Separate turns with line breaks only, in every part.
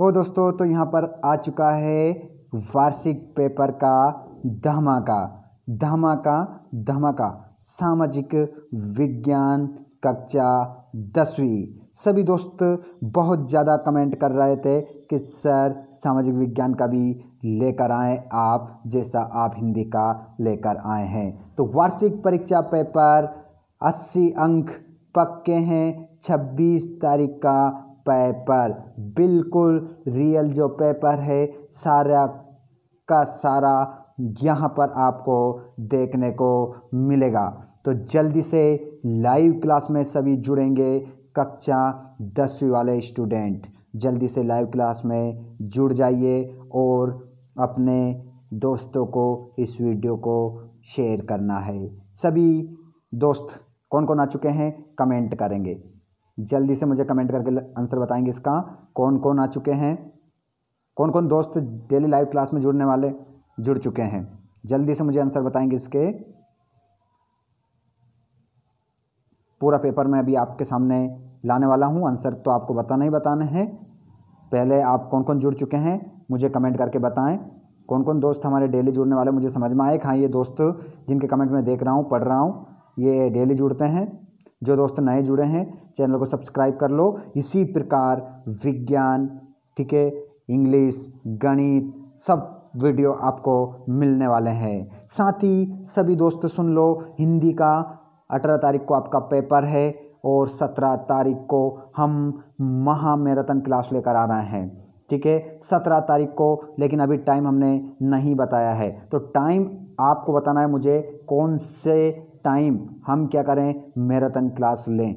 हो दोस्तों तो यहाँ पर आ चुका है वार्षिक पेपर का धमाका धमाका धमाका सामाजिक विज्ञान कक्षा दसवीं सभी दोस्त बहुत ज़्यादा कमेंट कर रहे थे कि सर सामाजिक विज्ञान का भी लेकर आए आप जैसा आप हिंदी का लेकर आए हैं तो वार्षिक परीक्षा पेपर 80 अंक पक्के हैं 26 तारीख का पेपर बिल्कुल रियल जो पेपर है सारा का सारा यहाँ पर आपको देखने को मिलेगा तो जल्दी से लाइव क्लास में सभी जुड़ेंगे कक्षा दसवीं वाले स्टूडेंट जल्दी से लाइव क्लास में जुड़ जाइए और अपने दोस्तों को इस वीडियो को शेयर करना है सभी दोस्त कौन कौन आ चुके हैं कमेंट करेंगे जल्दी से मुझे कमेंट करके आंसर बताएंगे इसका कौन कौन आ चुके हैं कौन कौन दोस्त डेली लाइव क्लास में जुड़ने वाले जुड़ चुके हैं जल्दी से मुझे आंसर बताएंगे इसके पूरा पेपर मैं अभी आपके सामने लाने वाला हूँ आंसर तो आपको बताना ही बताना है पहले आप कौन कौन जुड़ चुके हैं मुझे कमेंट करके बताएं कौन कौन दोस्त हमारे डेली जुड़ने वाले मुझे समझ में आए हाँ ये दोस्त जिनके कमेंट में देख रहा हूँ पढ़ रहा हूँ ये डेली जुड़ते हैं जो दोस्त नए जुड़े हैं चैनल को सब्सक्राइब कर लो इसी प्रकार विज्ञान ठीक है इंग्लिश गणित सब वीडियो आपको मिलने वाले हैं साथ ही सभी दोस्त सुन लो हिंदी का अठारह तारीख को आपका पेपर है और सत्रह तारीख को हम महामैराथन क्लास लेकर आ रहे हैं ठीक है सत्रह तारीख को लेकिन अभी टाइम हमने नहीं बताया है तो टाइम आपको बताना है मुझे कौन से टाइम हम क्या करें मैराथन क्लास लें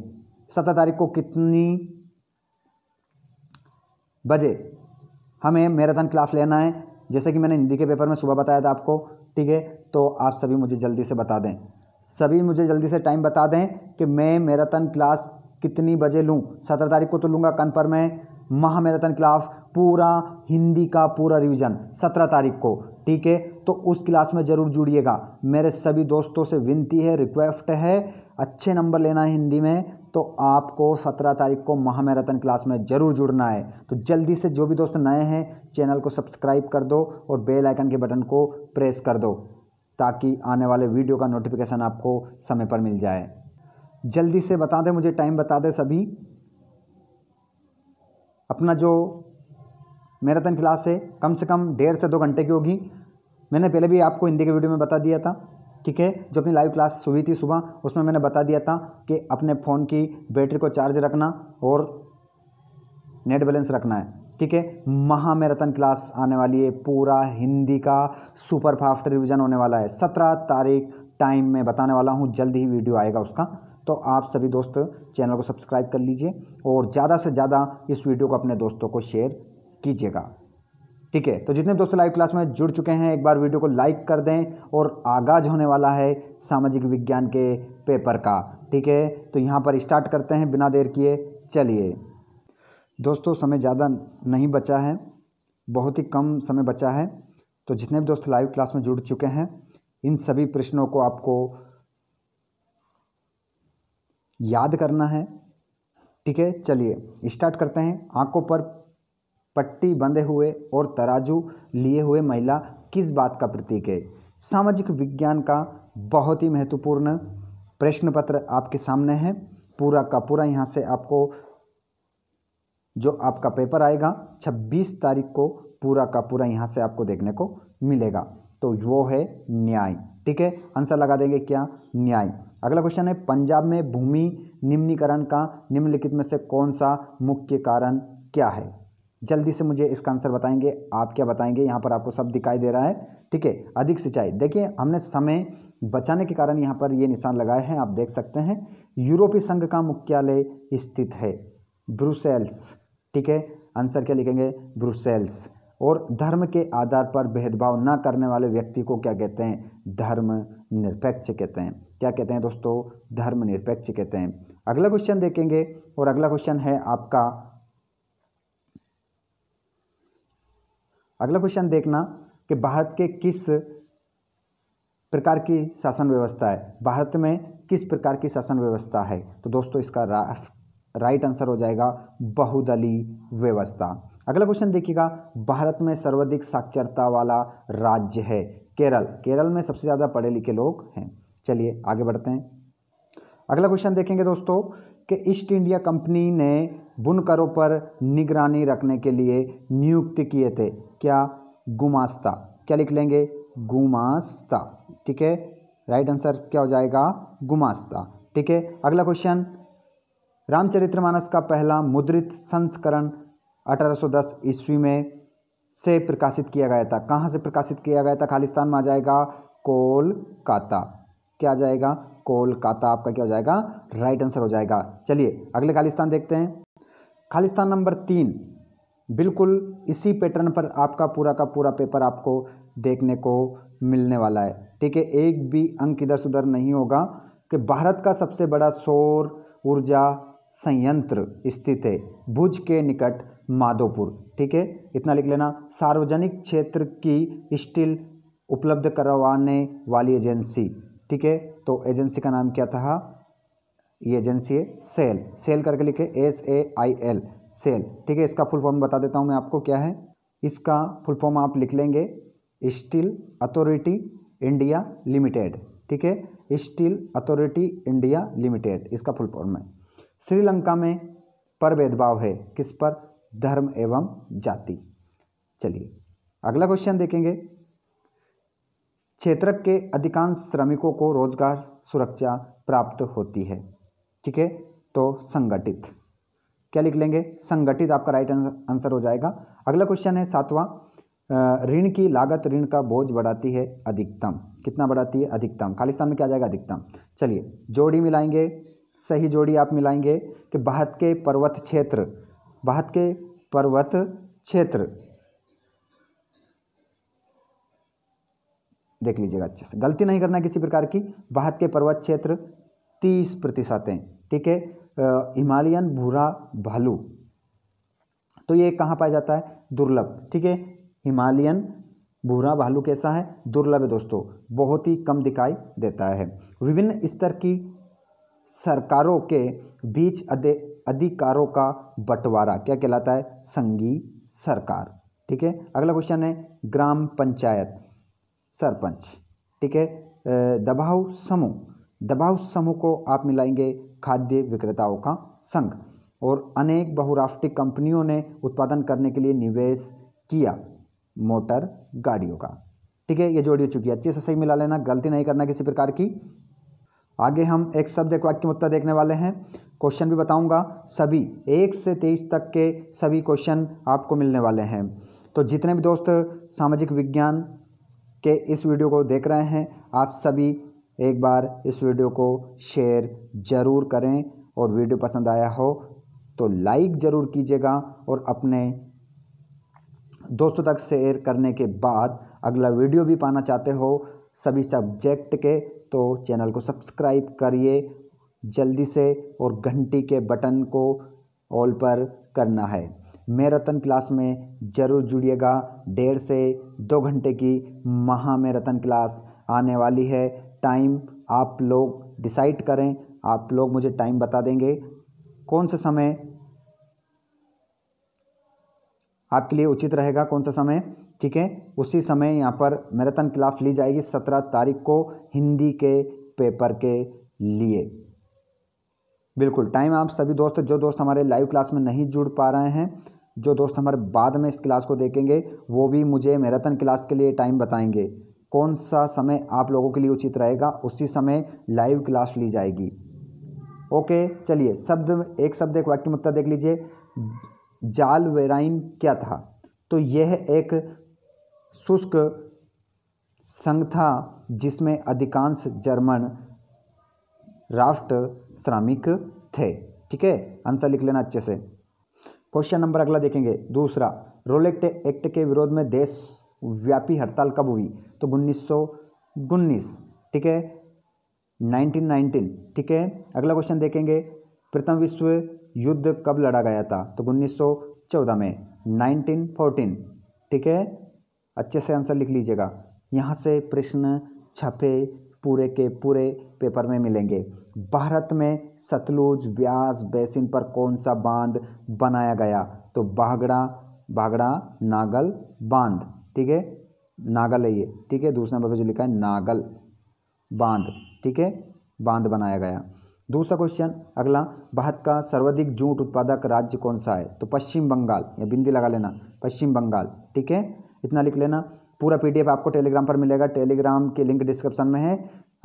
सत्रह तारीख को कितनी बजे हमें मैराथन क्लास लेना है जैसे कि मैंने हिंदी के पेपर में सुबह बताया था आपको ठीक है तो आप सभी मुझे जल्दी से बता दें सभी मुझे जल्दी से टाइम बता दें कि मैं मैराथन क्लास कितनी बजे लूँ सत्रह तारीख को तो लूँगा कन्फर्म मैं महा मैराथन क्लास पूरा हिंदी का पूरा रिवीजन सत्रह तारीख को ठीक है तो उस क्लास में ज़रूर जुड़िएगा मेरे सभी दोस्तों से विनती है रिक्वेस्ट है अच्छे नंबर लेना है हिंदी में तो आपको सत्रह तारीख को महामैराथन क्लास में ज़रूर जुड़ना है तो जल्दी से जो भी दोस्त नए हैं चैनल को सब्सक्राइब कर दो और बेल आइकन के बटन को प्रेस कर दो ताकि आने वाले वीडियो का नोटिफिकेशन आपको समय पर मिल जाए जल्दी से बता दें मुझे टाइम बता दें सभी अपना जो मैराथन क्लास है कम से कम डेढ़ से दो घंटे की होगी मैंने पहले भी आपको हिंदी के वीडियो में बता दिया था ठीक है जो अपनी लाइव क्लास हुई थी सुबह उसमें मैंने बता दिया था कि अपने फ़ोन की बैटरी को चार्ज रखना और नेट बैलेंस रखना है ठीक है महामैराथन क्लास आने वाली है पूरा हिंदी का सुपर फास्ट रिविज़न होने वाला है सत्रह तारीख टाइम में बताने वाला हूँ जल्द ही वीडियो आएगा उसका तो आप सभी दोस्त चैनल को सब्सक्राइब कर लीजिए और ज़्यादा से ज़्यादा इस वीडियो को अपने दोस्तों को शेयर कीजिएगा ठीक है तो जितने दोस्तों लाइव क्लास में जुड़ चुके हैं एक बार वीडियो को लाइक कर दें और आगाज होने वाला है सामाजिक विज्ञान के पेपर का ठीक है तो यहाँ पर स्टार्ट करते हैं बिना देर किए चलिए दोस्तों समय ज़्यादा नहीं बचा है बहुत ही कम समय बचा है तो जितने भी दोस्त लाइव क्लास में जुड़ चुके हैं इन सभी प्रश्नों को आपको याद करना है ठीक है चलिए स्टार्ट करते हैं आंखों पर पट्टी बंधे हुए और तराजू लिए हुए महिला किस बात का प्रतीक है सामाजिक विज्ञान का बहुत ही महत्वपूर्ण प्रश्न पत्र आपके सामने है पूरा का पूरा यहाँ से आपको जो आपका पेपर आएगा 26 तारीख को पूरा का पूरा यहाँ से आपको देखने को मिलेगा तो वो है न्याय ठीक है आंसर लगा देंगे क्या न्याय अगला क्वेश्चन है पंजाब में भूमि निम्नीकरण का निम्नलिखित में से कौन सा मुख्य कारण क्या है जल्दी से मुझे इसका आंसर बताएंगे आप क्या बताएंगे यहाँ पर आपको सब दिखाई दे रहा है ठीक है अधिक सिंचाई देखिए हमने समय बचाने के कारण यहाँ पर ये निशान लगाए हैं आप देख सकते हैं यूरोपीय संघ का मुख्यालय स्थित है ब्रुसेल्स ठीक है आंसर क्या लिखेंगे ब्रुसेल्स और धर्म के आधार पर भेदभाव ना करने वाले व्यक्ति को क्या कहते हैं धर्म निरपेक्ष कहते हैं क्या कहते हैं दोस्तों धर्म निरपेक्ष कहते हैं अगला क्वेश्चन देखेंगे और अगला क्वेश्चन है आपका अगला क्वेश्चन देखना कि भारत के किस प्रकार की शासन व्यवस्था है भारत में किस प्रकार की शासन व्यवस्था है तो दोस्तों इसका राइट आंसर हो जाएगा बहुदली व्यवस्था अगला क्वेश्चन देखिएगा भारत में सर्वाधिक साक्षरता वाला राज्य है केरल केरल में सबसे ज़्यादा पढ़े लिखे लोग हैं चलिए आगे बढ़ते हैं अगला क्वेश्चन देखेंगे दोस्तों कि ईस्ट इंडिया कंपनी ने बुनकरों पर निगरानी रखने के लिए नियुक्त किए थे क्या गुमास्ता क्या लिख लेंगे गुमास्ता ठीक है राइट आंसर क्या हो जाएगा गुमास्ता ठीक है अगला क्वेश्चन रामचरितमानस का पहला मुद्रित संस्करण 1810 ईस्वी में से प्रकाशित किया गया था कहाँ से प्रकाशित किया गया था खालिस्तान में आ जाएगा कोलकाता क्या आ जाएगा कोलकाता आपका क्या हो जाएगा राइट आंसर हो जाएगा चलिए अगले खालिस्तान देखते हैं खालिस्तान नंबर तीन बिल्कुल इसी पैटर्न पर आपका पूरा का पूरा पेपर आपको देखने को मिलने वाला है ठीक है एक भी अंक इधर सुधर नहीं होगा कि भारत का सबसे बड़ा सौर ऊर्जा संयंत्र स्थित है भुज के निकट माधोपुर ठीक है इतना लिख लेना सार्वजनिक क्षेत्र की स्टील उपलब्ध करवाने वाली एजेंसी ठीक है तो एजेंसी का नाम क्या था ये एजेंसी है सेल सेल करके लिखे S A I L SAIL ठीक है इसका फुल फॉर्म बता देता हूँ मैं आपको क्या है इसका फुल फॉर्म आप लिख लेंगे स्टील अथॉरिटी इंडिया लिमिटेड ठीक है स्टील अथॉरिटी इंडिया लिमिटेड इसका फुल फॉर्म है श्रीलंका में पर भेदभाव है किस पर धर्म एवं जाति चलिए अगला क्वेश्चन देखेंगे क्षेत्र के अधिकांश श्रमिकों को रोजगार सुरक्षा प्राप्त होती है ठीक है तो संगठित क्या लिख लेंगे संगठित आपका राइट आंसर हो जाएगा अगला क्वेश्चन है सातवां ऋण की लागत ऋण का बोझ बढ़ाती है अधिकतम कितना बढ़ाती है अधिकतम खालिस्तान में क्या जाएगा अधिकतम चलिए जोड़ी मिलाएंगे सही जोड़ी आप मिलाएंगे कि भारत के पर्वत क्षेत्र भारत के पर्वत क्षेत्र देख लीजिएगा अच्छे से गलती नहीं करना किसी प्रकार की भारत के पर्वत क्षेत्र तीस प्रतिशत हैं ठीक है हिमालयन भूरा भालू तो ये कहाँ पाया जाता है दुर्लभ ठीक है हिमालयन भूरा भालू कैसा है दुर्लभ है दोस्तों बहुत ही कम दिखाई देता है विभिन्न स्तर की सरकारों के बीच अधिकारों का बंटवारा क्या कहलाता है संघी सरकार ठीक है अगला क्वेश्चन है ग्राम पंचायत सरपंच ठीक है दबाव समूह दबाव समूह को आप मिलाएंगे खाद्य विक्रेताओं का संघ और अनेक बहुराष्ट्रीय कंपनियों ने उत्पादन करने के लिए निवेश किया मोटर गाड़ियों का ठीक है ये जोड़ी हो चुकी है अच्छे से सही मिला लेना गलती नहीं करना किसी प्रकार की आगे हम एक शब्द एक वाक्य उत्तर देखने वाले हैं क्वेश्चन भी बताऊंगा सभी एक से तेईस तक के सभी क्वेश्चन आपको मिलने वाले हैं तो जितने भी दोस्त सामाजिक विज्ञान के इस वीडियो को देख रहे हैं आप सभी एक बार इस वीडियो को शेयर ज़रूर करें और वीडियो पसंद आया हो तो लाइक ज़रूर कीजिएगा और अपने दोस्तों तक शेयर करने के बाद अगला वीडियो भी पाना चाहते हो सभी सब्जेक्ट के तो चैनल को सब्सक्राइब करिए जल्दी से और घंटी के बटन को ऑल पर करना है मैराथन क्लास में ज़रूर जुड़िएगा डेढ़ से दो घंटे की महा मैराथन क्लास आने वाली है टाइम आप लोग डिसाइड करें आप लोग मुझे टाइम बता देंगे कौन सा समय आपके लिए उचित रहेगा कौन सा समय ठीक है उसी समय यहाँ पर मैराथन क्लास ली जाएगी सत्रह तारीख को हिंदी के पेपर के लिए बिल्कुल टाइम आप सभी दोस्त जो दोस्त हमारे लाइव क्लास में नहीं जुड़ पा रहे हैं जो दोस्त हमारे बाद में इस क्लास को देखेंगे वो भी मुझे मैराथन क्लास के लिए टाइम बताएंगे कौन सा समय आप लोगों के लिए उचित रहेगा उसी समय लाइव क्लास ली जाएगी ओके चलिए शब्द एक शब्द एक वाक्य मुद्दा देख लीजिए जाल वेराइन क्या था तो यह एक शुष्क संघ था जिसमें अधिकांश जर्मन राफ्ट श्रमिक थे ठीक है आंसर लिख लेना अच्छे से क्वेश्चन नंबर अगला देखेंगे दूसरा रोलेक्ट एक्ट के विरोध में देश व्यापी हड़ताल कब हुई तो उन्नीस सौ उन्नीस ठीक है 1919 ठीक है अगला क्वेश्चन देखेंगे प्रथम विश्व युद्ध कब लड़ा गया था तो चौदह में 1914 ठीक है अच्छे से आंसर लिख लीजिएगा यहाँ से प्रश्न छपे पूरे के पूरे पेपर में मिलेंगे भारत में सतलुज व्यास बेसिन पर कौन सा बांध बनाया गया तो भागड़ा भागड़ा नागल बांध ठीक है नागल है ये ठीक है दूसरे नंबर पर जो लिखा है नागल बांध ठीक है बांध बनाया गया दूसरा क्वेश्चन अगला भारत का सर्वाधिक जूट उत्पादक राज्य कौन सा है तो पश्चिम बंगाल या बिंदी लगा लेना पश्चिम बंगाल ठीक है इतना लिख लेना पूरा पीडीएफ आपको टेलीग्राम पर मिलेगा टेलीग्राम के लिंक डिस्क्रिप्शन में है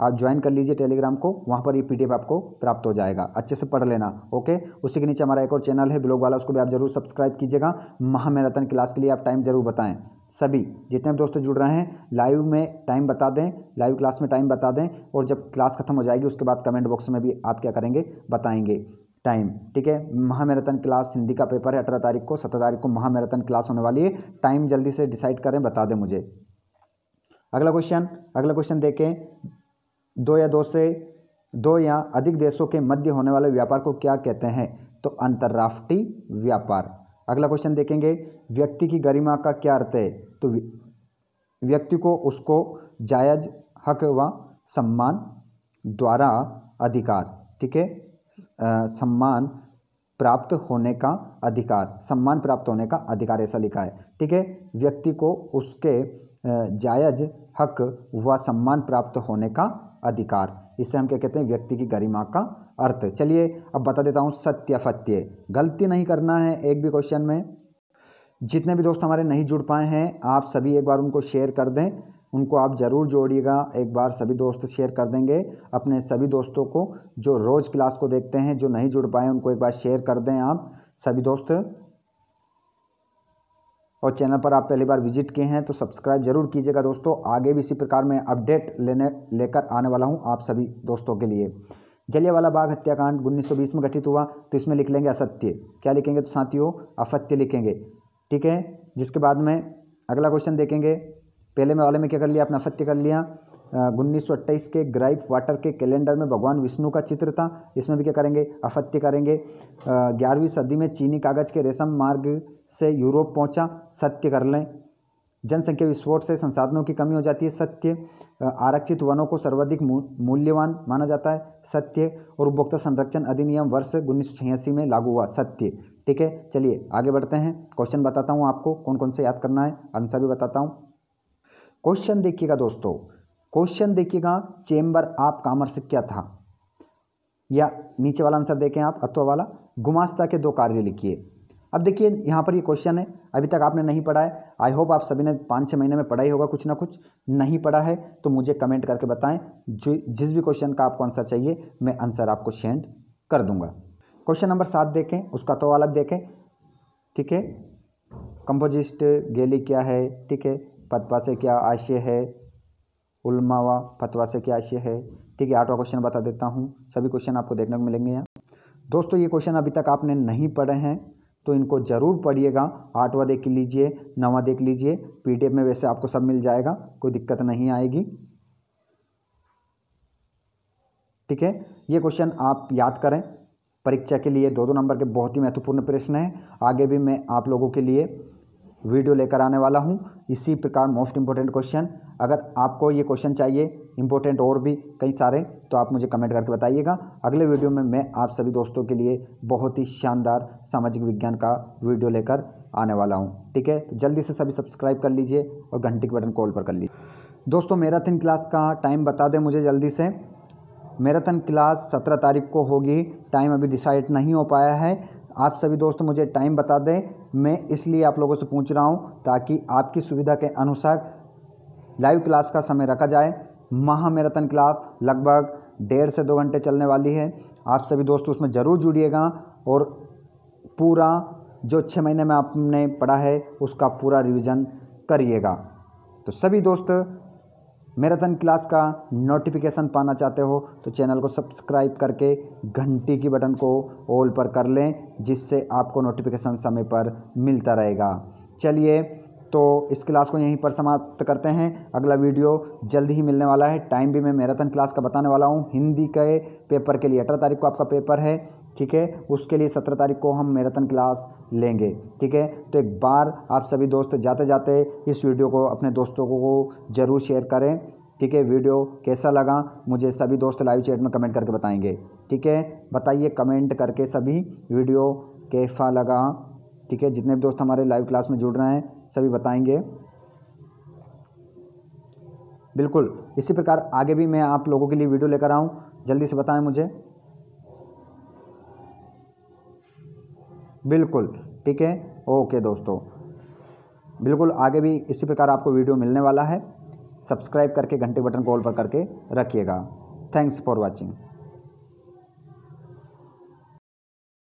आप ज्वाइन कर लीजिए टेलीग्राम को वहाँ पर ये पीडीएफ आपको प्राप्त हो जाएगा अच्छे से पढ़ लेना ओके उसी के नीचे हमारा एक और चैनल है ब्लॉग वाला उसको भी आप जरूर सब्सक्राइब कीजिएगा महामैराथन क्लास के लिए आप टाइम जरूर बताएं सभी जितने भी दोस्त जुड़ रहे हैं लाइव में टाइम बता दें लाइव क्लास में टाइम बता दें और जब क्लास खत्म हो जाएगी उसके बाद कमेंट बॉक्स में भी आप क्या करेंगे बताएंगे टाइम ठीक है महामैराथन क्लास हिंदी का पेपर है अठारह तारीख को सत्रह तारीख को महामैराथन क्लास होने वाली है टाइम जल्दी से डिसाइड करें बता दें मुझे अगला क्वेश्चन अगला क्वेश्चन देखें दो या दो से दो या अधिक देशों के मध्य होने वाले व्यापार को क्या कहते हैं तो अंतर्राष्ट्रीय व्यापार अगला क्वेश्चन देखेंगे व्यक्ति की गरिमा का क्या अर्थ है तो व्यक्ति को उसको जायज हक व सम्मान द्वारा अधिकार ठीक है सम्मान प्राप्त होने का अधिकार सम्मान प्राप्त होने का अधिकार ऐसा लिखा है ठीक है व्यक्ति को उसके जायज हक व सम्मान प्राप्त होने का अधिकार इससे हम क्या कहते हैं व्यक्ति की गरिमा का अर्थ चलिए अब बता देता हूँ सत्य फत्य गलती नहीं करना है एक भी क्वेश्चन में जितने भी दोस्त हमारे नहीं जुड़ पाए हैं आप सभी एक बार उनको शेयर कर दें उनको आप ज़रूर जोड़िएगा एक बार सभी दोस्त शेयर कर देंगे अपने सभी दोस्तों को जो रोज़ क्लास को देखते हैं जो नहीं जुड़ पाए उनको एक बार शेयर कर दें आप सभी दोस्त और चैनल पर आप पहली बार विजिट किए हैं तो सब्सक्राइब जरूर कीजिएगा दोस्तों आगे भी इसी प्रकार मैं अपडेट लेने लेकर आने वाला हूँ आप सभी दोस्तों के लिए जलियावाला बाग हत्याकांड 1920 में गठित हुआ तो इसमें लिख लेंगे असत्य क्या लिखेंगे तो साथियों अफत्य लिखेंगे ठीक है जिसके बाद में अगला क्वेश्चन देखेंगे पहले में वाले में क्या कर लिया अपना अफत्य कर लिया उन्नीस के ग्राइप वाटर के कैलेंडर में भगवान विष्णु का चित्र था इसमें भी क्या करेंगे अफत्य करेंगे ग्यारहवीं सदी में चीनी कागज़ के रेशम मार्ग से यूरोप पहुंचा सत्य कर लें जनसंख्या विस्फोट से संसाधनों की कमी हो जाती है सत्य आरक्षित वनों को सर्वाधिक मूल्यवान माना जाता है सत्य और उपभोक्ता संरक्षण अधिनियम वर्ष उन्नीस में लागू हुआ सत्य ठीक है चलिए आगे बढ़ते हैं क्वेश्चन बताता हूँ आपको कौन कौन से याद करना है आंसर भी बताता हूँ क्वेश्चन देखिएगा दोस्तों क्वेश्चन देखिएगा चेंबर ऑफ कॉमर्स क्या था या नीचे वाला आंसर देखें आप अथवा वाला गुमास्ता के दो कार्य लिखिए अब देखिए यहाँ पर ये क्वेश्चन है अभी तक आपने नहीं पढ़ा है आई होप आप सभी ने पाँच छः महीने में पढ़ा ही होगा कुछ ना कुछ नहीं पढ़ा है तो मुझे कमेंट करके बताएं जो जिस भी क्वेश्चन का आपको आंसर चाहिए मैं आंसर आपको सेंड कर दूंगा क्वेश्चन नंबर सात देखें उसका तो अलग देखें ठीक है कंपोजिस्ट गेली क्या है ठीक है पतवा से क्या आशय है उलमावा फतवा से क्या आशय है ठीक है आठवा क्वेश्चन बता देता हूँ सभी क्वेश्चन आपको देखने को मिलेंगे यहाँ दोस्तों ये क्वेश्चन अभी तक आपने नहीं पढ़े हैं तो इनको ज़रूर पढ़िएगा आठवां देख लीजिए नवा देख लीजिए पीडीएफ में वैसे आपको सब मिल जाएगा कोई दिक्कत नहीं आएगी ठीक है ये क्वेश्चन आप याद करें परीक्षा के लिए दो दो नंबर के बहुत ही महत्वपूर्ण प्रश्न हैं आगे भी मैं आप लोगों के लिए वीडियो लेकर आने वाला हूँ इसी प्रकार मोस्ट इंपॉर्टेंट क्वेश्चन अगर आपको ये क्वेश्चन चाहिए इंपॉर्टेंट और भी कई सारे तो आप मुझे कमेंट करके बताइएगा अगले वीडियो में मैं आप सभी दोस्तों के लिए बहुत ही शानदार सामाजिक विज्ञान का वीडियो लेकर आने वाला हूँ ठीक है तो जल्दी से सभी सब्सक्राइब कर लीजिए और घंटी के बटन कॉल पर कर लीजिए दोस्तों मैराथन क्लास का टाइम बता दें मुझे जल्दी से मैराथन क्लास सत्रह तारीख को होगी टाइम अभी डिसाइड नहीं हो पाया है आप सभी दोस्त मुझे टाइम बता दें मैं इसलिए आप लोगों से पूछ रहा हूँ ताकि आपकी सुविधा के अनुसार लाइव क्लास का समय रखा जाए महामेराथन क्लास लगभग डेढ़ से दो घंटे चलने वाली है आप सभी दोस्त उसमें ज़रूर जुड़िएगा और पूरा जो छः महीने में आपने पढ़ा है उसका पूरा रिवीजन करिएगा तो सभी दोस्त मैराथन क्लास का नोटिफिकेशन पाना चाहते हो तो चैनल को सब्सक्राइब करके घंटी की बटन को ऑल पर कर लें जिससे आपको नोटिफिकेशन समय पर मिलता रहेगा चलिए तो इस क्लास को यहीं पर समाप्त करते हैं अगला वीडियो जल्द ही मिलने वाला है टाइम भी मैं मैराथन क्लास का बताने वाला हूँ हिंदी के पेपर के लिए अठारह तारीख को आपका पेपर है ठीक है उसके लिए सत्रह तारीख को हम मैराथन क्लास लेंगे ठीक है तो एक बार आप सभी दोस्त जाते जाते इस वीडियो को अपने दोस्तों को ज़रूर शेयर करें ठीक है वीडियो कैसा लगा मुझे सभी दोस्त लाइव चैट में कमेंट करके बताएंगे ठीक है बताइए कमेंट करके सभी वीडियो कैसा लगा ठीक है जितने भी दोस्त हमारे लाइव क्लास में जुड़ रहे हैं सभी बताएंगे बिल्कुल इसी प्रकार आगे भी मैं आप लोगों के लिए वीडियो लेकर आऊँ जल्दी से बताएं मुझे बिल्कुल ठीक है ओके दोस्तों बिल्कुल आगे भी इसी प्रकार आपको वीडियो मिलने वाला है सब्सक्राइब करके घंटे बटन कॉल पर करके रखिएगा थैंक्स फॉर वॉचिंग